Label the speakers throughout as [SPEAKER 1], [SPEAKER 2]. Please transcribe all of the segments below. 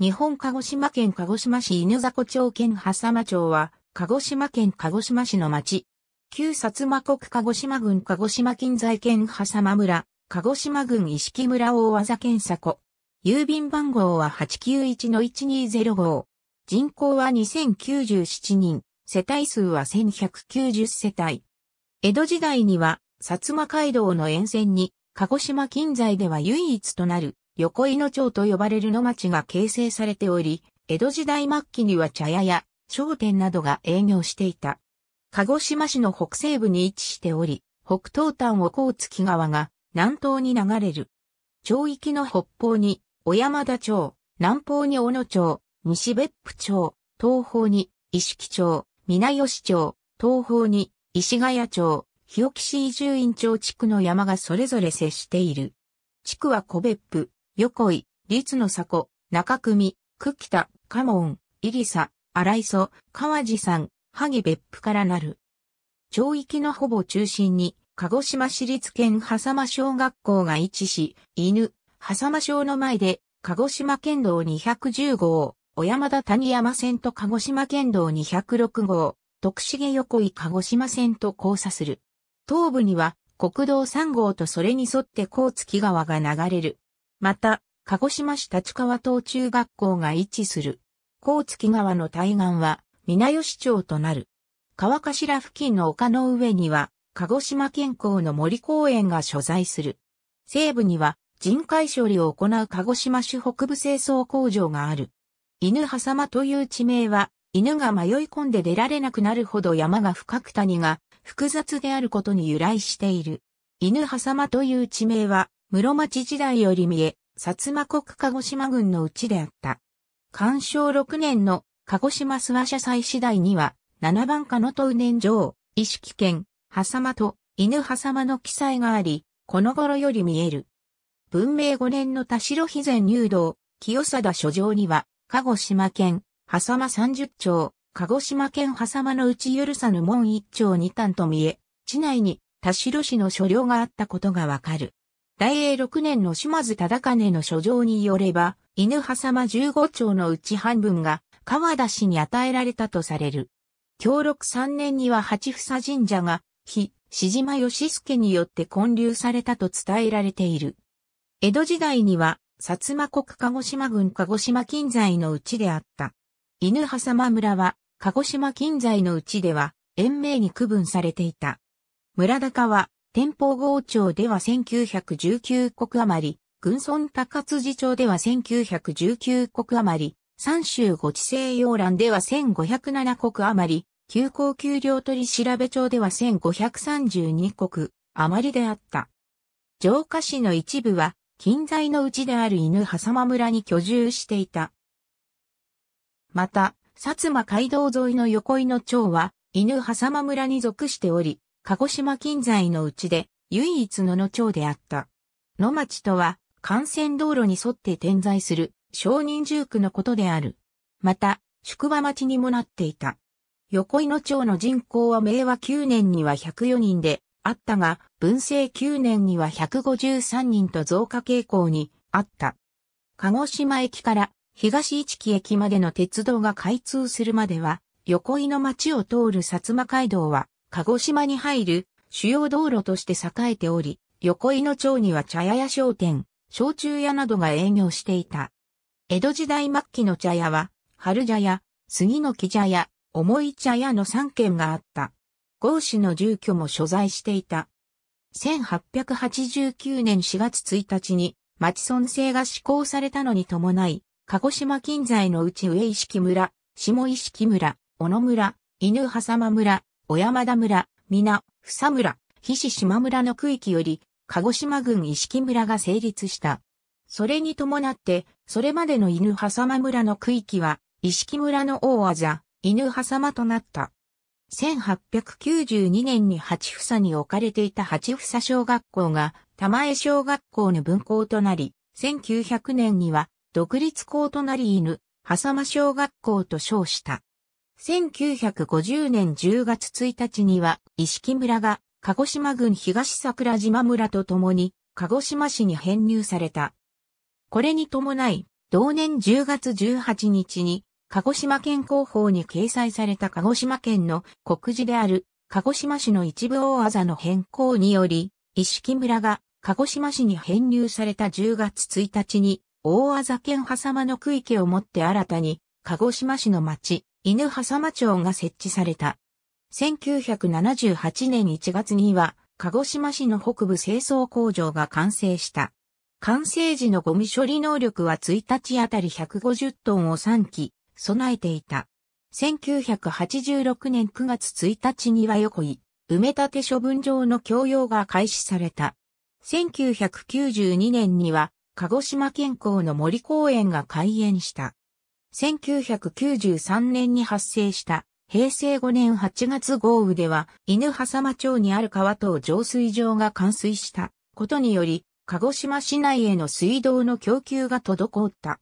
[SPEAKER 1] 日本鹿児島県鹿児島市犬雑町県波佐間町は、鹿児島県鹿児島市の町。旧薩摩国鹿児島郡鹿児島近在県波佐間村、鹿児島郡石木村大和県佐古。郵便番号は891-1205。人口は2097人、世帯数は1190世帯。江戸時代には、薩摩街道の沿線に、鹿児島近在では唯一となる、横井野町と呼ばれる野町が形成されており、江戸時代末期には茶屋や商店などが営業していた。鹿児島市の北西部に位置しており、北東端を高月川が南東に流れる。町域の北方に小山田町、南方に小野町、西別府町、東方に石木町、皆吉町、東方に石ヶ谷町、日置市伊集院町地区の山がそれぞれ接している。地区は小別府、横井、立の迫、中組、久喜田、カモン、イリサ、荒磯、川地さん、萩別府からなる。町域のほぼ中心に、鹿児島市立県狭間小学校が位置し、犬、狭間小の前で、鹿児島県道210号、小山田谷山線と鹿児島県道206号、徳重横井鹿児島線と交差する。東部には国道3号とそれに沿って甲月川が流れるまた、鹿児島市立川島中学校が位置する。甲月川の対岸は、皆吉町となる。川頭付近の丘の上には、鹿児島県港の森公園が所在する。西部には、人海処理を行う鹿児島市北部清掃工場がある。犬はさまという地名は、犬が迷い込んで出られなくなるほど山が深く谷が複雑であることに由来している。犬はさまという地名は、室町時代より見え、薩摩国鹿児島軍のうちであった。干渉6年の鹿児島諏訪社祭次第には、七番下の東年城、意識県、狭間と犬狭間の記載があり、この頃より見える。文明5年の田代肥前入道、清貞書状には、鹿児島県、狭間30町、鹿児島県狭間の内許さぬ門1町2端と見え、地内に田代市の所領があったことがわかる。大英6年の島津忠兼の書状によれば、犬挟ま15丁のうち半分が川田氏に与えられたとされる。協力3年には八房神社が、非、志島義助によって建立されたと伝えられている。江戸時代には、薩摩国鹿児島郡鹿児島近在のうちであった。犬挟ま村は、鹿児島近在のうちでは、延命に区分されていた。村高は、天保郷町では1919国余り、軍村高辻町では1919国余り、三州五地西洋欄では1507国余り、休校給料取調べ町では1532国余りであった。城下市の一部は、近在のうちである犬狭間村に居住していた。また、薩摩街道沿いの横井の町は、犬狭間村に属しており、鹿児島近在のうちで唯一野の町であった。野町とは、幹線道路に沿って点在する商人住区のことである。また、宿場町にもなっていた。横井野町の人口は明和9年には104人であったが、文政9年には153人と増加傾向にあった。鹿児島駅から東市木駅までの鉄道が開通するまでは、横井の町を通る薩摩街道は鹿児島に入る主要道路として栄えており、横井の町には茶屋や商店、焼酎屋などが営業していた。江戸時代末期の茶屋は、春茶屋、杉の木茶屋、重い茶屋の3軒があった。豪氏の住居も所在していた。1889年4月1日に町村制が施行されたのに伴い、鹿児島近在のうち上石木村、下石木村、小野村、犬狭間村、小山田村、皆、房村、菱島村の区域より、鹿児島郡石木村が成立した。それに伴って、それまでの犬狭間村の区域は、石木村の大技、犬狭間となった。1892年に八房に置かれていた八房小学校が、玉江小学校の分校となり、1900年には、独立校となり犬、狭間小学校と称した。1950年10月1日には、石木村が鹿児島郡東桜島村と共に、鹿児島市に編入された。これに伴い、同年10月18日に、鹿児島県広報に掲載された鹿児島県の国字である、鹿児島市の一部大あざの変更により、石木村が鹿児島市に編入された10月1日に、大あざ県狭間の区域をもって新たに、鹿児島市の町、犬狭間町が設置された。1978年1月には、鹿児島市の北部清掃工場が完成した。完成時のゴミ処理能力は1日あたり150トンを3機備えていた。1986年9月1日には横井、埋め立て処分場の供用が開始された。1992年には、鹿児島県港の森公園が開園した。1993年に発生した平成5年8月豪雨では犬狭間町にある川と浄水場が冠水したことにより鹿児島市内への水道の供給が滞った。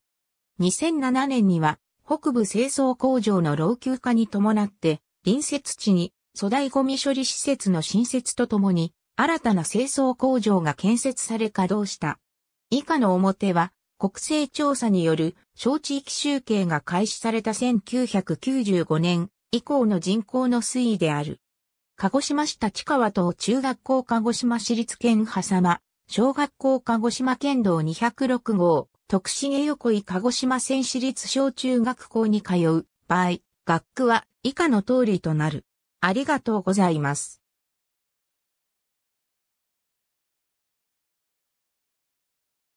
[SPEAKER 1] 2007年には北部清掃工場の老朽化に伴って隣接地に粗大ゴミ処理施設の新設とともに新たな清掃工場が建設され稼働した。以下の表は国勢調査による小地域集計が開始された1995年以降の人口の推移である。鹿児島市立川等中学校鹿児島市立県波佐間、小学校鹿児島県道206号、徳重横井鹿児島県市立小中学校に通う場合、学区は以下の通りとなる。ありがとうございます。